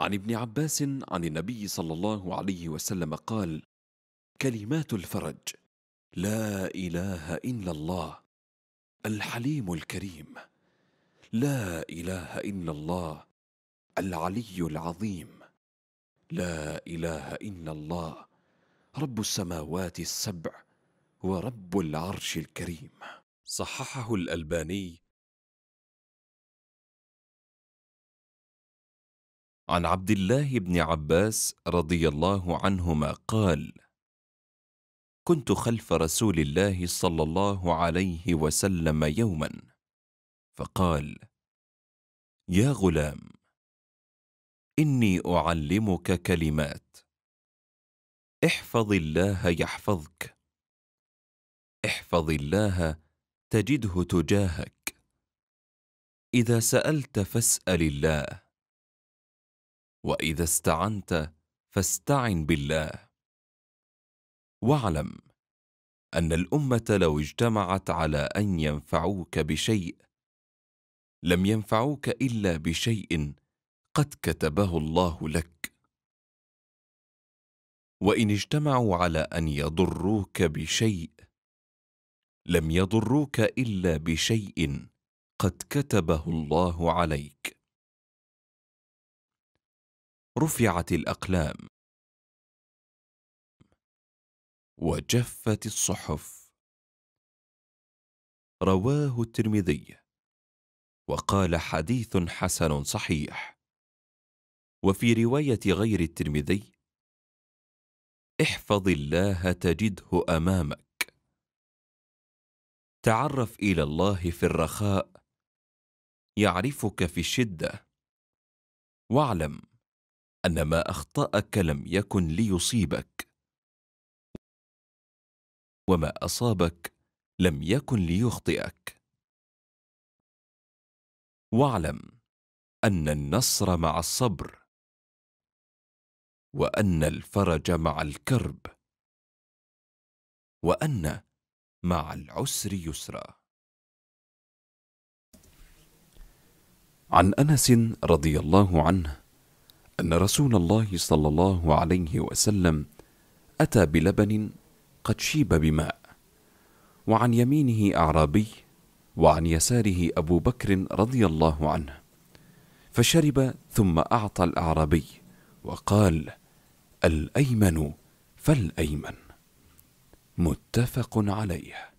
عن ابن عباس عن النبي صلى الله عليه وسلم قال كلمات الفرج لا اله الا الله الحليم الكريم لا اله الا الله العلي العظيم لا اله الا الله رب السماوات السبع ورب العرش الكريم صححه الالباني عن عبد الله بن عباس رضي الله عنهما قال كنت خلف رسول الله صلى الله عليه وسلم يوما فقال يا غلام اني اعلمك كلمات احفظ الله يحفظك احفظ الله تجده تجاهك اذا سالت فاسال الله واذا استعنت فاستعن بالله واعلم ان الامه لو اجتمعت على ان ينفعوك بشيء لم ينفعوك الا بشيء قد كتبه الله لك وان اجتمعوا على ان يضروك بشيء لم يضروك الا بشيء قد كتبه الله عليك رفعت الأقلام وجفت الصحف رواه الترمذي وقال حديث حسن صحيح وفي رواية غير الترمذي احفظ الله تجده أمامك تعرف إلى الله في الرخاء يعرفك في الشدة واعلم ان ما اخطاك لم يكن ليصيبك وما اصابك لم يكن ليخطئك واعلم ان النصر مع الصبر وان الفرج مع الكرب وان مع العسر يسرا عن انس رضي الله عنه أن رسول الله صلى الله عليه وسلم أتى بلبن قد شيب بماء وعن يمينه أعرابي وعن يساره أبو بكر رضي الله عنه فشرب ثم أعطى الأعرابي وقال الأيمن فالأيمن متفق عليه